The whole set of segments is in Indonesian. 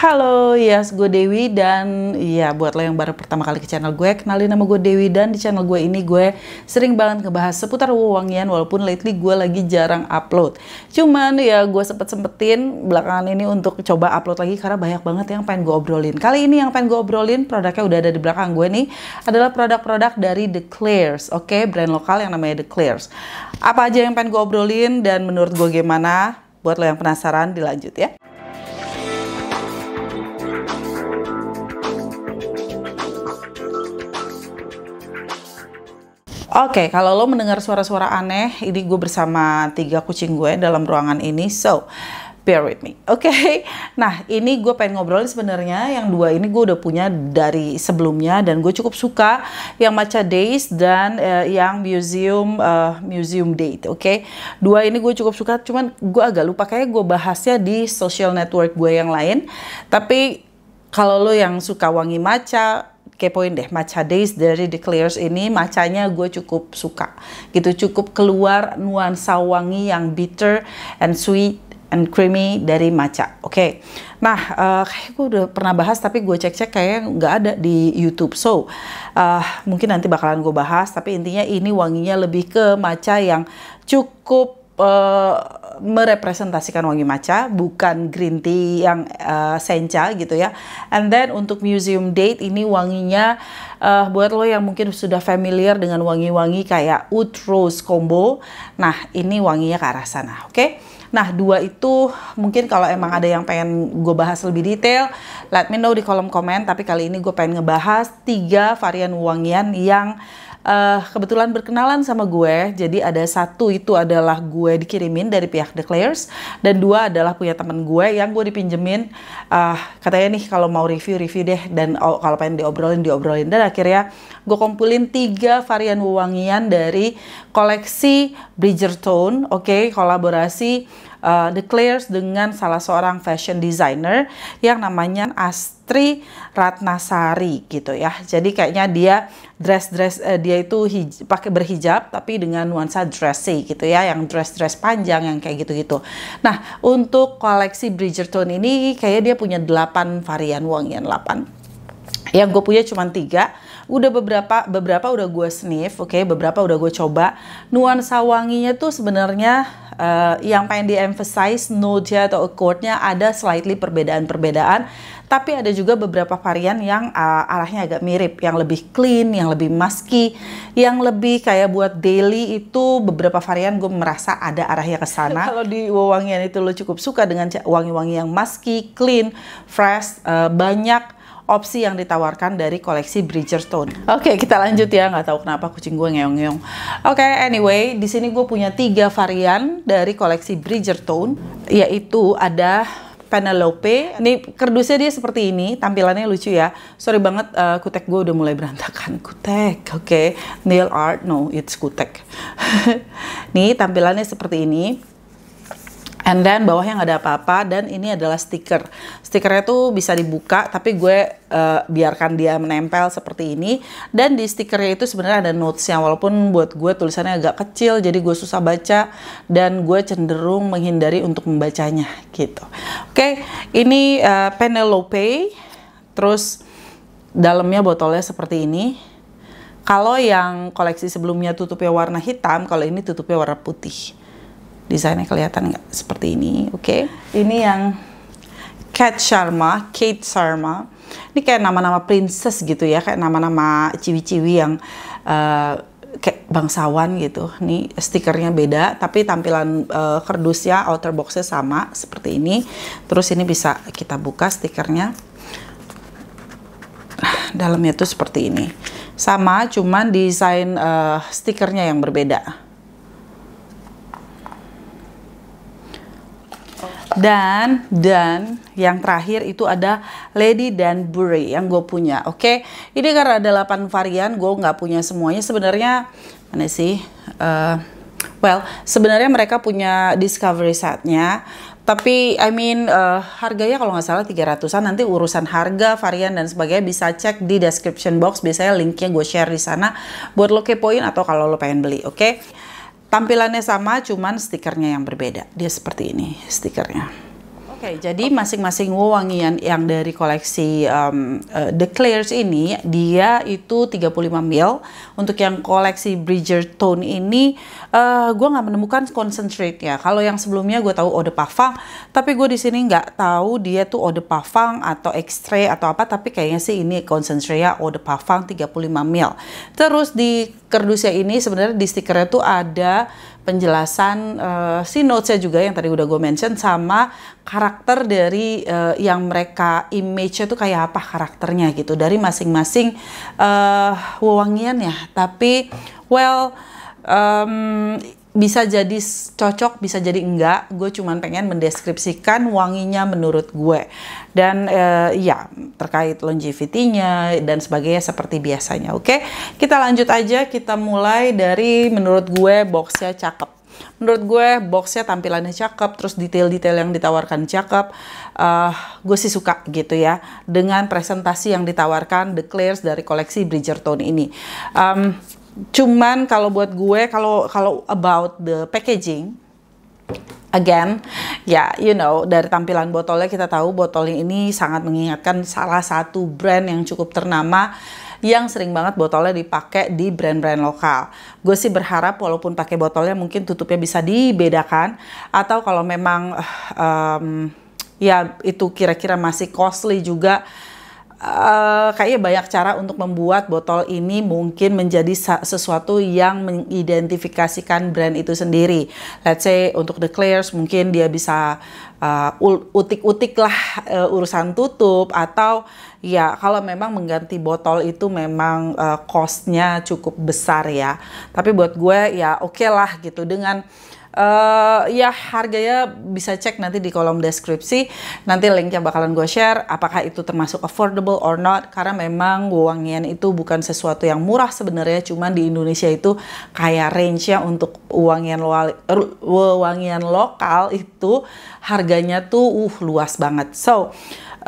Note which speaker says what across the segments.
Speaker 1: Halo, yes, gue Dewi dan ya buat lo yang baru pertama kali ke channel gue, kenalin nama gue Dewi dan di channel gue ini gue sering banget ngebahas seputar wewangian walaupun lately gue lagi jarang upload. Cuman ya gue sempet-sempetin belakangan ini untuk coba upload lagi karena banyak banget yang pengen gue obrolin. Kali ini yang pengen gue obrolin, produknya udah ada di belakang gue nih, adalah produk-produk dari The Clears, oke, okay? brand lokal yang namanya The Clears. Apa aja yang pengen gue obrolin dan menurut gue gimana? Buat lo yang penasaran, dilanjut ya. Oke, okay, kalau lo mendengar suara-suara aneh, ini gue bersama tiga kucing gue dalam ruangan ini. So, bear with me. Oke. Okay? Nah, ini gue pengen ngobrolin sebenarnya yang dua ini gue udah punya dari sebelumnya dan gue cukup suka yang Matcha Days dan uh, yang Museum uh, Museum Date, oke. Okay? Dua ini gue cukup suka, cuman gue agak lupa kayak gue bahasnya di social network gue yang lain. Tapi kalau lo yang suka wangi matcha, kepoin deh matcha days dari The Clears ini macanya gue cukup suka gitu cukup keluar nuansa wangi yang bitter and sweet and creamy dari matcha. Oke, okay. nah uh, eh, kayak gue udah pernah bahas tapi gue cek-cek kayaknya nggak ada di YouTube. So uh, mungkin nanti bakalan gue bahas. Tapi intinya ini wanginya lebih ke matcha yang cukup uh, merepresentasikan wangi maca, bukan green tea yang uh, sencha gitu ya. And then untuk museum date ini wanginya uh, buat lo yang mungkin sudah familiar dengan wangi-wangi kayak wood rose combo. Nah, ini wanginya ke arah sana, oke? Okay? Nah, dua itu mungkin kalau emang ada yang pengen gue bahas lebih detail, let me know di kolom komen. Tapi kali ini gue pengen ngebahas tiga varian wangian yang uh, kebetulan berkenalan sama gue. Jadi ada satu itu adalah gue dikirimin dari pihak The Declares dan dua adalah punya temen gue yang gue dipinjemin. Uh, katanya nih kalau mau review review deh dan oh, kalau pengen diobrolin diobrolin dan akhirnya gue kumpulin tiga varian wewangian dari koleksi Bridgerton, oke okay, kolaborasi uh, declares dengan salah seorang fashion designer yang namanya Astri Ratnasari gitu ya. Jadi kayaknya dia dress dress uh, dia itu pakai berhijab tapi dengan nuansa dressy gitu ya, yang dress dress panjang yang kayak gitu-gitu. Nah, untuk koleksi Bridgerton ini kayaknya dia punya 8 varian yang delapan. yang gue punya cuma tiga udah beberapa beberapa udah gue sniff oke okay? beberapa udah gue coba nuansa wanginya tuh sebenarnya Eh, yang pengen di-emphasize note-nya atau chord-nya ada slightly perbedaan-perbedaan tapi ada juga beberapa varian yang uh, arahnya agak mirip, yang lebih clean, yang lebih musky, yang lebih kayak buat daily itu beberapa varian gue merasa ada arahnya ke sana. Kalau di wewangian itu lo cukup suka dengan wangi-wangi yang musky, clean, fresh, uh, banyak opsi yang ditawarkan dari koleksi Bridgerstone. Oke, okay, kita lanjut ya. Nggak tahu kenapa kucing gue ngeong-ngeong. Oke, okay, anyway, di sini gue punya tiga varian dari koleksi Bridgerstone, yaitu ada Penelope. Ini kerdusnya dia seperti ini, tampilannya lucu ya. Sorry banget, uh, kutek gue udah mulai berantakan. Kutek, oke. Okay. Nail art, no, it's kutek. Nih, tampilannya seperti ini. And then bawahnya nggak ada apa-apa dan ini adalah stiker. Stikernya tuh bisa dibuka tapi gue uh, biarkan dia menempel seperti ini. Dan di stikernya itu sebenarnya ada notes yang walaupun buat gue tulisannya agak kecil jadi gue susah baca dan gue cenderung menghindari untuk membacanya gitu. Oke, okay, ini uh, Penelope. Terus dalamnya botolnya seperti ini. Kalau yang koleksi sebelumnya tutupnya warna hitam, kalau ini tutupnya warna putih desainnya kelihatan nggak seperti ini oke okay? ini yang Kate Sharma Kate Sharma ini kayak nama-nama princess gitu ya kayak nama-nama ciwi-ciwi yang uh, kayak bangsawan gitu ini stikernya beda tapi tampilan uh, kerdusnya outer boxnya sama seperti ini terus ini bisa kita buka stikernya dalamnya tuh seperti ini sama cuman desain uh, stikernya yang berbeda dan dan yang terakhir itu ada Lady dan Danbury yang gue punya oke okay? ini karena ada 8 varian gue nggak punya semuanya sebenarnya mana sih uh, well sebenarnya mereka punya discovery saatnya. tapi I mean uh, harganya kalau nggak salah 300-an nanti urusan harga varian dan sebagainya bisa cek di description box biasanya linknya gue share di sana buat lo kepoin atau kalau lo pengen beli oke okay? Tampilannya sama, cuman stikernya yang berbeda. Dia seperti ini stikernya. Oke, okay, jadi masing-masing wewangian yang dari koleksi um, uh, The Clears ini dia itu 35 mil. Untuk yang koleksi Bridgerton ini uh, gue nggak menemukan concentrate ya. Kalau yang sebelumnya gue tahu ode de Parfum, tapi gue di sini nggak tahu dia tuh ode de Parfum atau Extray atau apa, tapi kayaknya sih ini concentrate ya Eau de Parfum 35 mil. Terus di kerdusnya ini sebenarnya di stikernya tuh ada penjelasan uh, si notes-nya juga yang tadi udah gue mention sama karakter dari uh, yang mereka image-nya tuh kayak apa karakternya gitu dari masing-masing uh, wewangian ya tapi well um, bisa jadi cocok, bisa jadi enggak. Gue cuman pengen mendeskripsikan wanginya menurut gue. Dan uh, ya terkait longevity-nya dan sebagainya seperti biasanya. Oke, kita lanjut aja. Kita mulai dari menurut gue boxnya cakep. Menurut gue boxnya tampilannya cakep, terus detail-detail yang ditawarkan cakep. Uh, gue sih suka gitu ya dengan presentasi yang ditawarkan The Clears dari koleksi Bridgerton ini. Um, cuman kalau buat gue kalau kalau about the packaging again ya yeah, you know dari tampilan botolnya kita tahu botol ini sangat mengingatkan salah satu brand yang cukup ternama yang sering banget botolnya dipakai di brand-brand lokal. Gue sih berharap walaupun pakai botolnya mungkin tutupnya bisa dibedakan atau kalau memang um, ya itu kira-kira masih costly juga Eh, kayaknya banyak cara untuk membuat botol ini mungkin menjadi sesuatu yang mengidentifikasikan brand itu sendiri. Let's say untuk The Clears mungkin dia bisa eh, utik-utik uh, utik -utik lah uh, urusan tutup atau ya kalau memang mengganti botol itu memang uh, costnya cukup besar ya. Tapi buat gue ya oke okay lah gitu dengan uh, ya harganya bisa cek nanti di kolom deskripsi nanti linknya bakalan gue share apakah itu termasuk affordable or not karena memang wangian itu bukan sesuatu yang murah sebenarnya cuman di Indonesia itu kayak range-nya untuk wangian lo wangian lokal itu harganya tuh uh luas banget so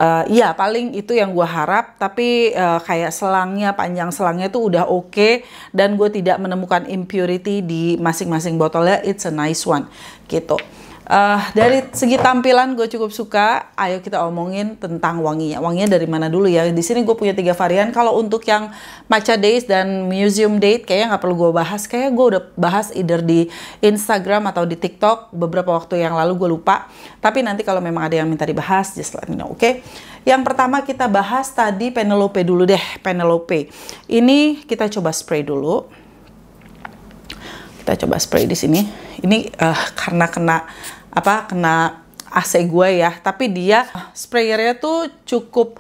Speaker 1: uh, ya paling itu yang gue harap tapi uh, kayak selangnya panjang selangnya tuh udah oke okay, dan gue tidak menemukan impurity di masing-masing botolnya it's a nice one gitu Uh, dari segi tampilan gue cukup suka. Ayo kita omongin tentang wanginya. Wanginya dari mana dulu ya? Di sini gue punya tiga varian. Kalau untuk yang matcha days dan museum date, kayaknya nggak perlu gue bahas. Kayaknya gue udah bahas either di Instagram atau di TikTok beberapa waktu yang lalu gue lupa. Tapi nanti kalau memang ada yang minta dibahas, just let me know, oke? Okay? Yang pertama kita bahas tadi Penelope dulu deh, Penelope. Ini kita coba spray dulu. Kita coba spray di sini. Ini uh, karena kena apa kena AC gue ya tapi dia sprayernya tuh cukup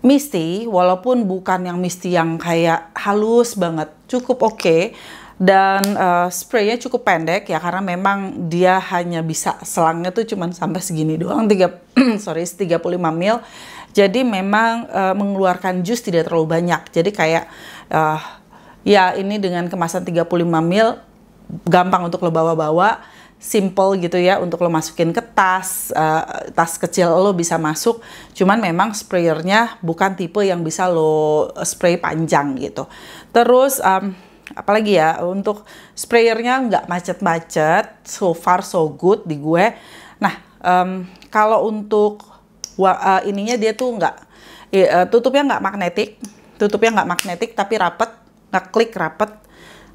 Speaker 1: misty walaupun bukan yang misty yang kayak halus banget cukup oke okay. dan uh, spraynya cukup pendek ya karena memang dia hanya bisa selangnya tuh cuman sampai segini doang tiga sorry 35 mil jadi memang uh, mengeluarkan jus tidak terlalu banyak jadi kayak uh, ya ini dengan kemasan 35 mil gampang untuk lo bawa-bawa simple gitu ya untuk lo masukin ke tas uh, tas kecil lo bisa masuk cuman memang sprayernya bukan tipe yang bisa lo spray panjang gitu terus um, apalagi ya untuk sprayernya nggak macet-macet so far so good di gue nah um, kalau untuk uh, ininya dia tuh nggak uh, tutupnya nggak magnetik tutupnya nggak magnetik tapi rapet nggak klik rapet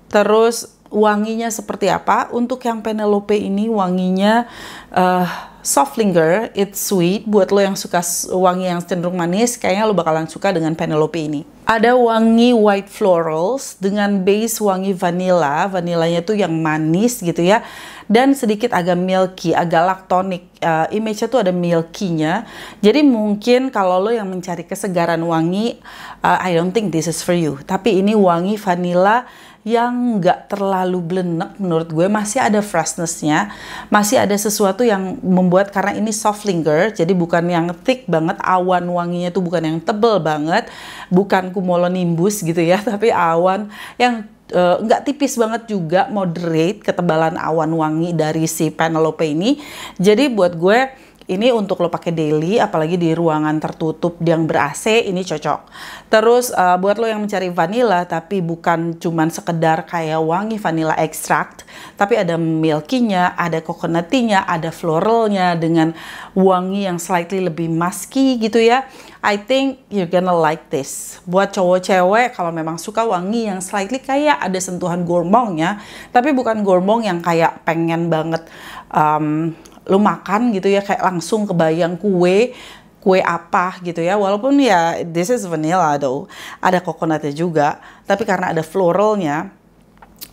Speaker 1: terus wanginya seperti apa. Untuk yang Penelope ini wanginya uh, soft linger, it's sweet. Buat lo yang suka wangi yang cenderung manis, kayaknya lo bakalan suka dengan Penelope ini. Ada wangi white florals dengan base wangi vanilla. Vanilanya tuh yang manis gitu ya. Dan sedikit agak milky, agak laktonik. Uh, eh, image-nya tuh ada milky-nya. Jadi mungkin kalau lo yang mencari kesegaran wangi, uh, I don't think this is for you. Tapi ini wangi vanilla yang nggak terlalu blenek menurut gue masih ada freshnessnya masih ada sesuatu yang membuat karena ini soft linger jadi bukan yang thick banget awan wanginya tuh bukan yang tebel banget bukan kumulonimbus gitu ya tapi awan yang eh, nggak uh, tipis banget juga moderate ketebalan awan wangi dari si Penelope ini jadi buat gue ini untuk lo pakai daily, apalagi di ruangan tertutup yang ber AC, ini cocok. Terus uh, buat lo yang mencari vanilla, tapi bukan cuman sekedar kayak wangi vanilla extract, tapi ada milkinya, ada coconutnya, ada floralnya dengan wangi yang slightly lebih musky gitu ya. I think you're gonna like this. Buat cowok-cewek kalau memang suka wangi yang slightly kayak ada sentuhan gourmandnya, tapi bukan gourmand yang kayak pengen banget um, lu makan gitu ya kayak langsung kebayang kue kue apa gitu ya walaupun ya this is vanilla though ada coconutnya juga tapi karena ada floralnya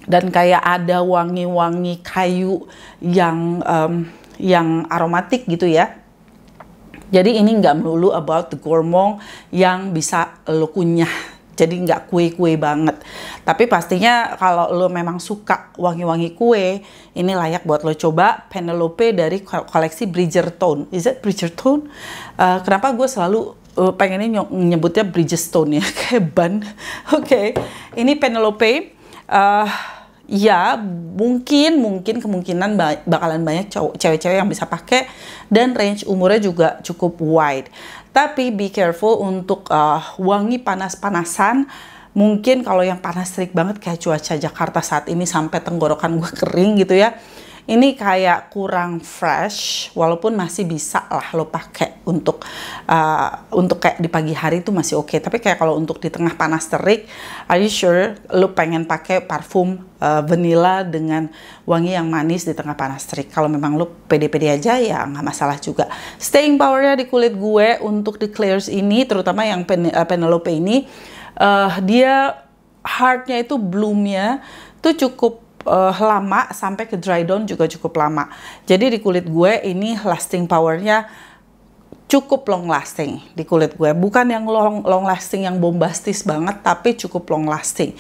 Speaker 1: dan kayak ada wangi-wangi kayu yang um, yang aromatik gitu ya jadi ini nggak melulu about the gourmand yang bisa lo kunyah jadi nggak kue-kue banget. Tapi pastinya kalau lo memang suka wangi-wangi kue, ini layak buat lo coba Penelope dari koleksi Bridgerton. Is it Bridgerton? Uh, kenapa gue selalu uh, pengennya nyebutnya Bridgestone ya, kayak ban. Oke, okay. ini Penelope. Uh, ya mungkin mungkin kemungkinan bakalan banyak cewek-cewek yang bisa pakai dan range umurnya juga cukup wide. Tapi be careful untuk uh, wangi panas-panasan. Mungkin kalau yang panas terik banget kayak cuaca Jakarta saat ini sampai tenggorokan gue kering gitu ya ini kayak kurang fresh walaupun masih bisa lah lo pakai untuk uh, untuk kayak di pagi hari itu masih oke okay. tapi kayak kalau untuk di tengah panas terik are you sure lo pengen pakai parfum uh, vanilla dengan wangi yang manis di tengah panas terik kalau memang lo pede-pede aja ya nggak masalah juga staying powernya di kulit gue untuk di clears ini terutama yang pen, uh, Penelope ini uh, dia heartnya itu bloomnya tuh cukup uh, lama sampai ke dry down juga cukup lama. Jadi di kulit gue ini lasting powernya cukup long lasting di kulit gue. Bukan yang long, long lasting yang bombastis banget tapi cukup long lasting.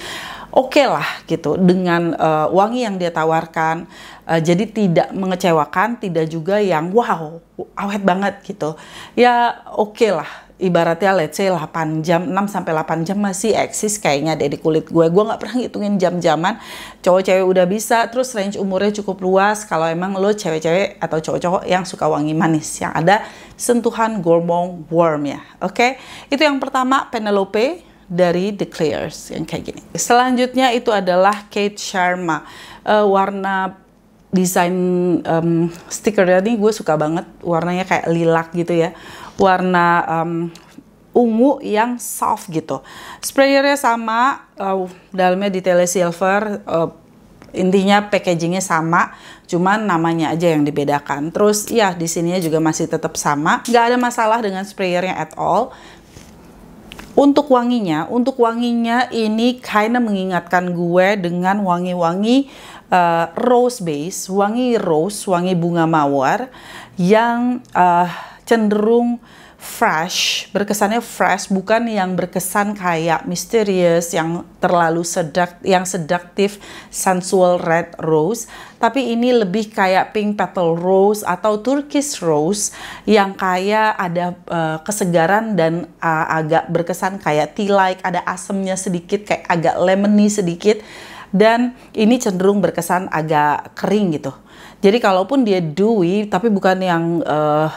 Speaker 1: Oke okay lah gitu dengan uh, wangi yang dia tawarkan. Uh, jadi tidak mengecewakan, tidak juga yang wow awet banget gitu. Ya oke okay lah ibaratnya let's say 8 jam 6 sampai 8 jam masih eksis kayaknya deh di kulit gue gue gak pernah ngitungin jam-jaman cowok cewek udah bisa terus range umurnya cukup luas kalau emang lo cewek-cewek atau cowok-cowok yang suka wangi manis yang ada sentuhan gormong worm ya oke okay? itu yang pertama Penelope dari The Clears yang kayak gini selanjutnya itu adalah Kate Sharma uh, warna desain um, stikernya ini gue suka banget warnanya kayak lilak gitu ya warna um, ungu yang soft gitu. Sprayernya sama, uh, dalamnya detailnya silver, uh, intinya packagingnya sama, cuman namanya aja yang dibedakan. Terus ya di sininya juga masih tetap sama, nggak ada masalah dengan sprayernya at all. Untuk wanginya, untuk wanginya ini kinda mengingatkan gue dengan wangi-wangi uh, rose base, wangi rose, wangi bunga mawar yang uh, cenderung fresh, berkesannya fresh, bukan yang berkesan kayak misterius, yang terlalu sedak, yang seductive, sensual red rose, tapi ini lebih kayak pink petal rose atau turkish rose yang kayak ada uh, kesegaran dan uh, agak berkesan kayak tea like, ada asemnya sedikit, kayak agak lemony sedikit, dan ini cenderung berkesan agak kering gitu. Jadi kalaupun dia dewy tapi bukan yang uh,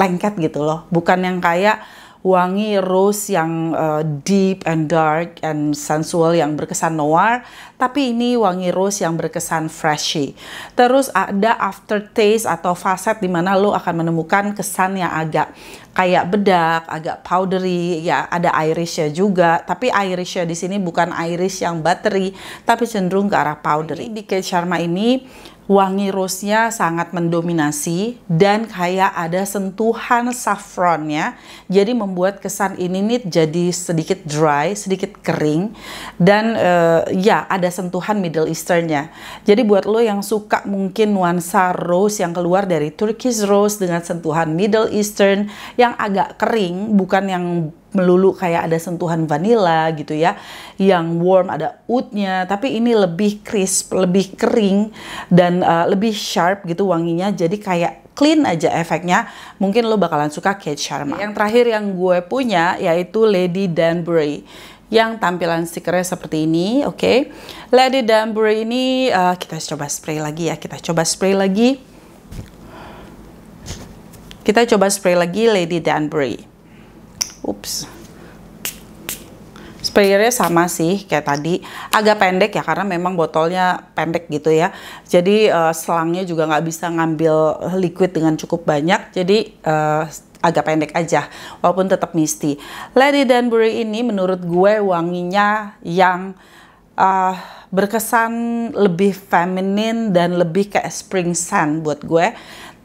Speaker 1: lengket gitu loh bukan yang kayak wangi rose yang uh, deep and dark and sensual yang berkesan noir tapi ini wangi rose yang berkesan freshy terus ada aftertaste atau facet dimana lo akan menemukan kesan yang agak kayak bedak agak powdery ya ada irishnya juga tapi irishnya di sini bukan irish yang buttery tapi cenderung ke arah powdery di Kate Sharma ini wangi rose-nya sangat mendominasi dan kayak ada sentuhan saffron-nya. Jadi membuat kesan ini nih jadi sedikit dry, sedikit kering dan uh, ya ada sentuhan Middle Eastern-nya. Jadi buat lo yang suka mungkin nuansa rose yang keluar dari Turkish rose dengan sentuhan Middle Eastern yang agak kering, bukan yang melulu kayak ada sentuhan vanilla gitu ya yang warm ada oudnya tapi ini lebih crisp lebih kering dan uh, lebih sharp gitu wanginya jadi kayak clean aja efeknya mungkin lo bakalan suka Kate Sharma yang terakhir yang gue punya yaitu Lady Danbury yang tampilan stikernya seperti ini, oke. Okay. Lady Danbury ini uh, kita coba spray lagi ya, kita coba spray lagi. Kita coba spray lagi Lady Danbury ups sprayernya sama sih kayak tadi agak pendek ya karena memang botolnya pendek gitu ya jadi uh, selangnya juga nggak bisa ngambil liquid dengan cukup banyak jadi uh, agak pendek aja walaupun tetap misty Lady Danbury ini menurut gue wanginya yang uh, berkesan lebih feminin dan lebih kayak spring scent buat gue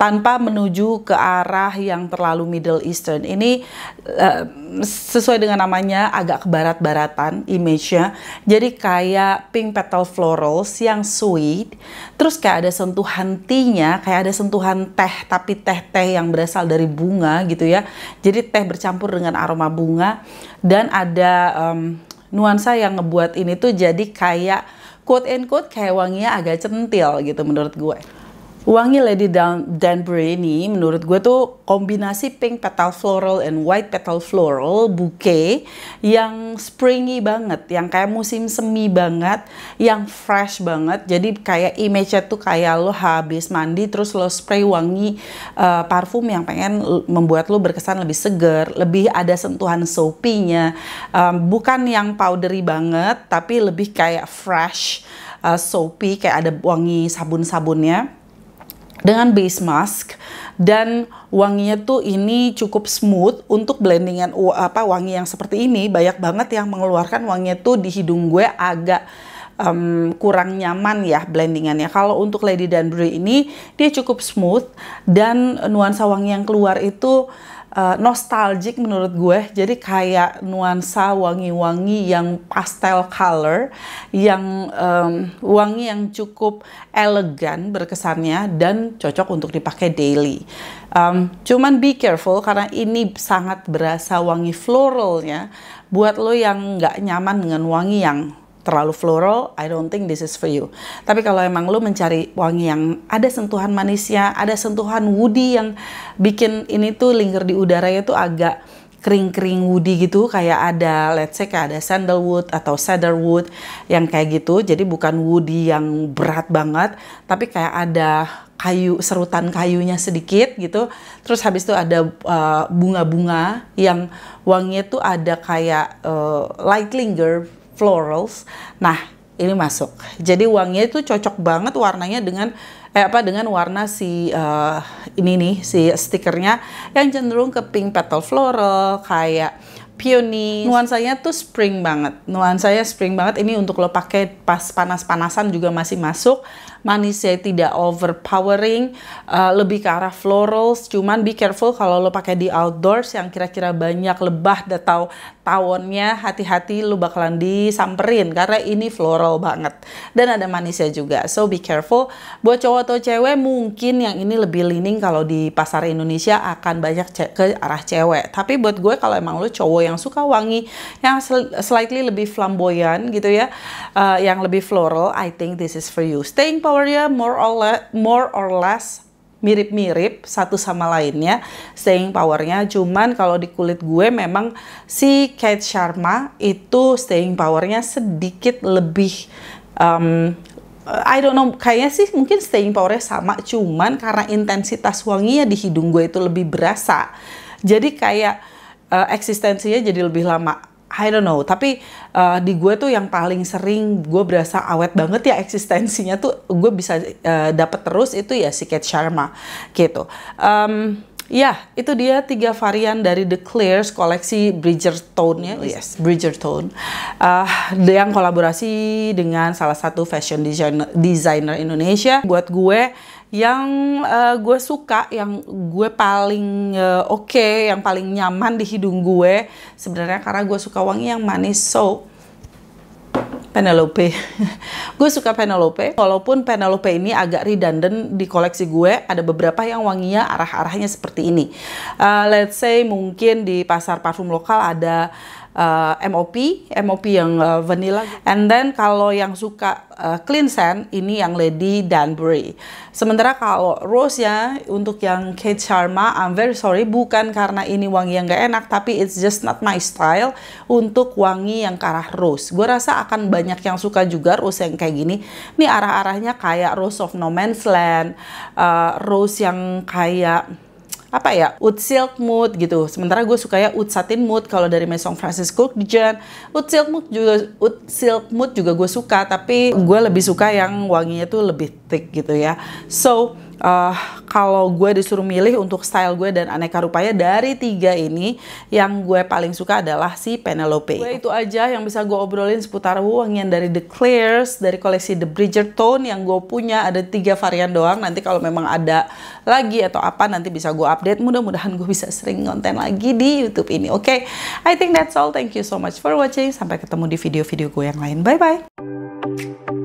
Speaker 1: tanpa menuju ke arah yang terlalu Middle Eastern. Ini uh, sesuai dengan namanya agak ke barat-baratan image-nya. Jadi kayak pink petal florals yang sweet, terus kayak ada sentuhan tea-nya, kayak ada sentuhan teh tapi teh-teh yang berasal dari bunga gitu ya. Jadi teh bercampur dengan aroma bunga dan ada um, nuansa yang ngebuat ini tuh jadi kayak quote and quote kayak wanginya agak centil gitu menurut gue. Wangi Lady Dan Danbury ini menurut gue tuh kombinasi pink petal floral and white petal floral bouquet yang springy banget, yang kayak musim semi banget, yang fresh banget. Jadi kayak image-nya tuh kayak lo habis mandi terus lo spray wangi uh, parfum yang pengen membuat lo berkesan lebih seger, lebih ada sentuhan soapy-nya. Um, bukan yang powdery banget tapi lebih kayak fresh, uh, soapy kayak ada wangi sabun-sabunnya dengan base mask dan wanginya tuh ini cukup smooth untuk blendingan apa wangi yang seperti ini banyak banget yang mengeluarkan wanginya tuh di hidung gue agak um, kurang nyaman ya blendingannya. Kalau untuk Lady Danbury ini dia cukup smooth dan nuansa wangi yang keluar itu uh, nostalgic menurut gue. Jadi kayak nuansa wangi-wangi yang pastel color, yang um, wangi yang cukup elegan berkesannya dan cocok untuk dipakai daily. Um, cuman be careful karena ini sangat berasa wangi floralnya. Buat lo yang nggak nyaman dengan wangi yang terlalu floral, I don't think this is for you. Tapi kalau emang lo mencari wangi yang ada sentuhan manisnya, ada sentuhan woody yang bikin ini tuh linger di udaranya tuh agak kering-kering woody gitu kayak ada let's say kayak ada sandalwood atau cedarwood yang kayak gitu jadi bukan woody yang berat banget tapi kayak ada kayu serutan kayunya sedikit gitu terus habis itu ada eh, bunga-bunga uh, yang wanginya tuh ada kayak uh, light linger florals. Nah, ini masuk. Jadi wanginya itu cocok banget warnanya dengan eh, apa dengan warna si uh, ini nih si stikernya yang cenderung ke pink petal floral kayak peony. Nuansanya tuh spring banget. Nuansanya spring banget. Ini untuk lo pakai pas panas-panasan juga masih masuk manisnya tidak overpowering uh, lebih ke arah florals cuman be careful kalau lo pakai di outdoors yang kira-kira banyak lebah atau tawonnya hati-hati lo bakalan disamperin karena ini floral banget dan ada manisnya juga so be careful buat cowok atau cewek mungkin yang ini lebih leaning kalau di pasar Indonesia akan banyak ke arah cewek tapi buat gue kalau emang lo cowok yang suka wangi yang slightly lebih flamboyan gitu ya uh, yang lebih floral I think this is for you staying power powernya more or less, more or less mirip-mirip satu sama lainnya staying powernya cuman kalau di kulit gue memang si Kate Sharma itu staying powernya sedikit lebih um, I don't know, kayaknya sih mungkin staying powernya sama, cuman karena intensitas wanginya di hidung gue itu lebih berasa. Jadi kayak uh, eksistensinya jadi lebih lama I don't know, tapi uh, di gue tuh yang paling sering gue berasa awet banget ya eksistensinya tuh gue bisa uh, eh, dapat terus itu ya si Kate Sharma gitu. Um, ya, itu dia tiga varian dari The Clears koleksi Bridgerton ya, yes, Bridgerton. Uh, eh, yang kolaborasi dengan salah satu fashion designer Indonesia. Buat gue yang uh, gue suka, yang gue paling uh, oke, okay, yang paling nyaman di hidung gue sebenarnya karena gue suka wangi yang manis. So Penelope. gue suka Penelope, walaupun Penelope ini agak redundant di koleksi gue, ada beberapa yang wanginya arah-arahnya seperti ini. Uh, let's say mungkin di pasar parfum lokal ada uh, MOP, MOP yang uh, vanilla. And then kalau yang suka uh, clean scent, ini yang Lady Danbury. Sementara kalau rose ya, untuk yang Kate Sharma, I'm very sorry, bukan karena ini wangi yang gak enak, tapi it's just not my style untuk wangi yang ke arah rose. Gue rasa akan banyak yang suka juga rose yang kayak gini. Ini arah-arahnya kayak rose of no man's land, uh, rose yang kayak apa ya wood silk mood gitu sementara gue suka ya wood satin mood kalau dari Maison Francis Kurkdjian wood silk mood juga wood silk mood juga gue suka tapi gue lebih suka yang wanginya tuh lebih thick gitu ya so uh, kalau gue disuruh milih untuk style gue dan aneka rupanya dari tiga ini yang gue paling suka adalah si Penelope. Gue itu aja yang bisa gue obrolin seputar wangian dari The Clears, dari koleksi The Bridgerton yang gue punya ada tiga varian doang. Nanti kalau memang ada lagi atau apa nanti bisa gue update. Mudah-mudahan gue bisa sering konten lagi di YouTube ini. Oke, okay? I think that's all. Thank you so much for watching. Sampai ketemu di video-video gue yang lain. Bye bye.